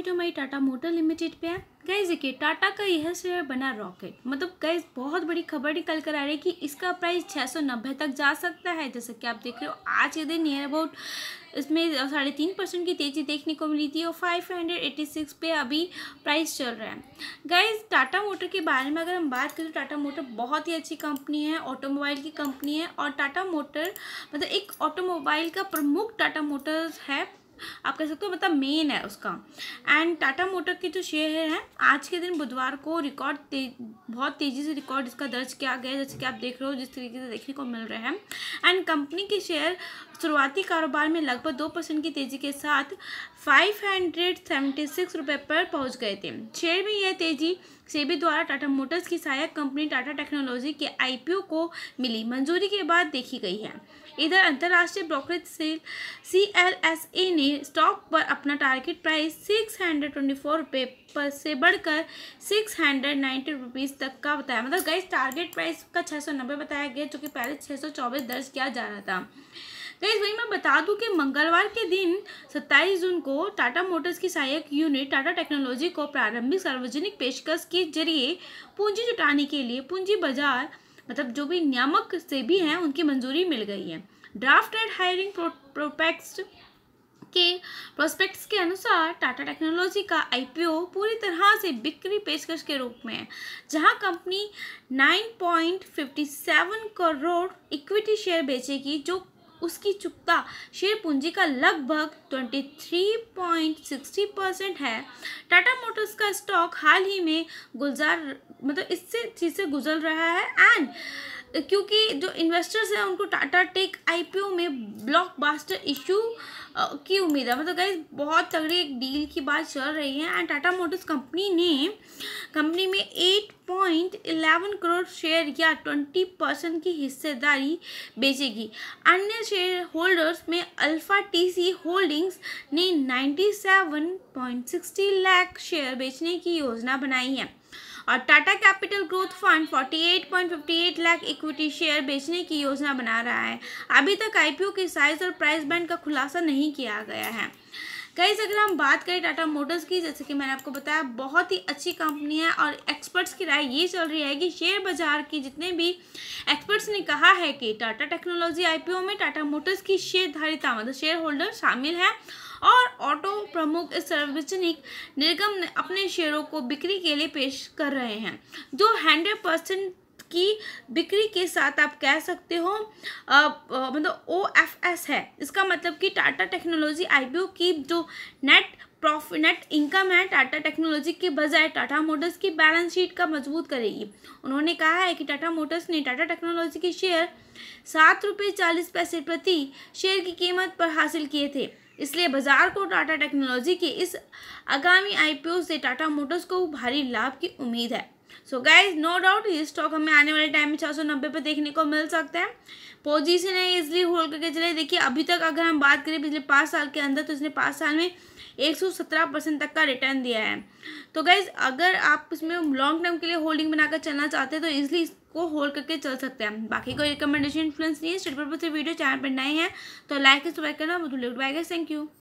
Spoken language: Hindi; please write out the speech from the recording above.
वीडियो तो हमारी टाटा मोटर लिमिटेड पे है गैस देखिए टाटा का यह शेयर बना रॉकेट मतलब गैस बहुत बड़ी खबर निकल कर आ रही है कि इसका प्राइस 690 तक जा सकता है जैसा कि आप देख रहे हो आज के दिन नियर अबाउट इसमें साढ़े तीन परसेंट की तेज़ी देखने को मिली थी और फाइव हंड्रेड एट्टी सिक्स पे अभी प्राइस चल रहा है गाइज टाटा मोटर के बारे में अगर हम बात करें तो टाटा मोटर बहुत ही अच्छी कंपनी है ऑटोमोबाइल की कंपनी है और टाटा मोटर मतलब एक ऑटोमोबाइल का प्रमुख टाटा मोटर्स है आप कह सकते हो मतलब मेन है उसका एंड टाटा मोटर के जो शेयर हैं आज के दिन बुधवार को रिकॉर्ड ते, बहुत तेज़ी से रिकॉर्ड इसका दर्ज किया गया जैसे कि आप देख रहे हो जिस तरीके से देखने को मिल रहे हैं एंड कंपनी के शेयर शुरुआती कारोबार में लगभग दो परसेंट की तेज़ी के साथ फाइव हंड्रेड सेवेंटी सिक्स रुपये पर पहुँच गए थे शेयर में यह तेज़ी सेबी द्वारा टाटा मोटर्स की सहायक कंपनी टाटा टेक्नोलॉजी के आईपीओ को मिली मंजूरी के बाद देखी गई है इधर अंतर्राष्ट्रीय ब्रोकरेज सेल सी एल एस ए ने स्टॉक पर अपना target price six hundred twenty four रुपये पर से बढ़कर सिक्स हंड्रेड नाइन्टी रुपीज़ तक का बताया मतलब गई टारगेट प्राइस का छः सौ नब्बे बताया गया जो कि पहले छः सौ चौबीस दर्ज किया जा रहा था गाइस तो वही मैं बता दूं कि मंगलवार के दिन 27 जून को टाटा मोटर्स की सहायक यूनिट टाटा टेक्नोलॉजी को प्रारंभिक सार्वजनिक पेशकश के जरिए पूंजी जुटाने के लिए पूंजी बाजार मतलब जो भी नियामक से भी हैं उनकी मंजूरी मिल गई है ड्राफ्ट एंड हायरिंग प्रोपेक्ट के प्रोस्पेक्ट्स के अनुसार टाटा टेक्नोलॉजी का आईपीओ पूरी तरह से बिक्री पेशकश के रूप में है जहां कंपनी 9.57 करोड़ इक्विटी शेयर बेचेगी जो उसकी चुकता शेयर पूंजी का लगभग 23.60 परसेंट है टाटा मोटर्स का स्टॉक हाल ही में गुजार मतलब इससे चीज़ से गुजर रहा है एंड क्योंकि जो इन्वेस्टर्स हैं उनको टाटा टेक आईपीओ में ब्लॉकबस्टर इशू की उम्मीद है मतलब गाइज बहुत तगड़ी एक डील की बात चल रही है एंड टाटा मोटर्स कंपनी ने कंपनी में eight point eleven crore share या ट्वेंटी परसेंट की हिस्सेदारी बेचेगी अन्य शेयर होल्डर्स में अल्फा टीसी होल्डिंग्स ने ninety seven point sixty lakh share बेचने की योजना बनाई है और Tata capital growth fund 48.58 lakh equity share बेचने की योजना बना रहा है अभी तक आईपीओ की साइज और प्राइस बैंड का खुलासा नहीं किया गया है कई अगर हम बात करें टाटा मोटर्स की जैसे कि मैंने आपको बताया बहुत ही अच्छी कंपनी है और एक्सपर्ट्स की राय ये चल रही है कि शेयर बाजार की जितने भी एक्सपर्ट्स ने कहा है कि टाटा टेक्नोलॉजी आईपीओ में टाटा मोटर्स की शेयरधारिता मतलब शेयर होल्डर शामिल है और ऑटो प्रमुख सार्वजनिक निगम ने अपने शेयरों को बिक्री के लिए पेश कर रहे हैं जो हंड्रेड परसेंट की बिक्री के साथ आप कह सकते हो मतलब ओ एफ एस है इसका मतलब कि टाटा टेक्नोलॉजी ओ की जो नेट प्रॉफिट नेट इनकम है टाटा टेक्नोलॉजी के बजाय टाटा मोटर्स की बैलेंस शीट का मजबूत करेगी उन्होंने कहा है कि टाटा मोटर्स ने टाटा टेक्नोलॉजी के शेयर सात रुपये चालीस पैसे प्रति शेयर की कीमत पर हासिल किए थे इसलिए बाजार को टाटा टेक्नोलॉजी के इस आगामी आईपीओ से टाटा मोटर्स को भारी लाभ की उम्मीद है सो गाइज नो डाउट ये स्टॉक हमें आने वाले टाइम में चार सौ नब्बे पर देखने को मिल सकता है पोजीशन है इसलिए होल्ड करके चले देखिए अभी तक अगर हम बात करें पिछले पाँच साल के अंदर तो इसने पाँच साल में एक सौ सत्रह परसेंट तक का रिटर्न दिया है तो गाइज अगर आप इसमें लॉन्ग टर्म के लिए होल्डिंग बनाकर चलना चाहते हैं तो इसलिए इसको होल्ड करके चल सकते हैं बाकी कोई रिकमेंडेशन इन्फ्लुएंस नहीं है स्टेट पर वीडियो चैनल पर नए हैं तो लाइक सब्सक्राइब करना थैंक यू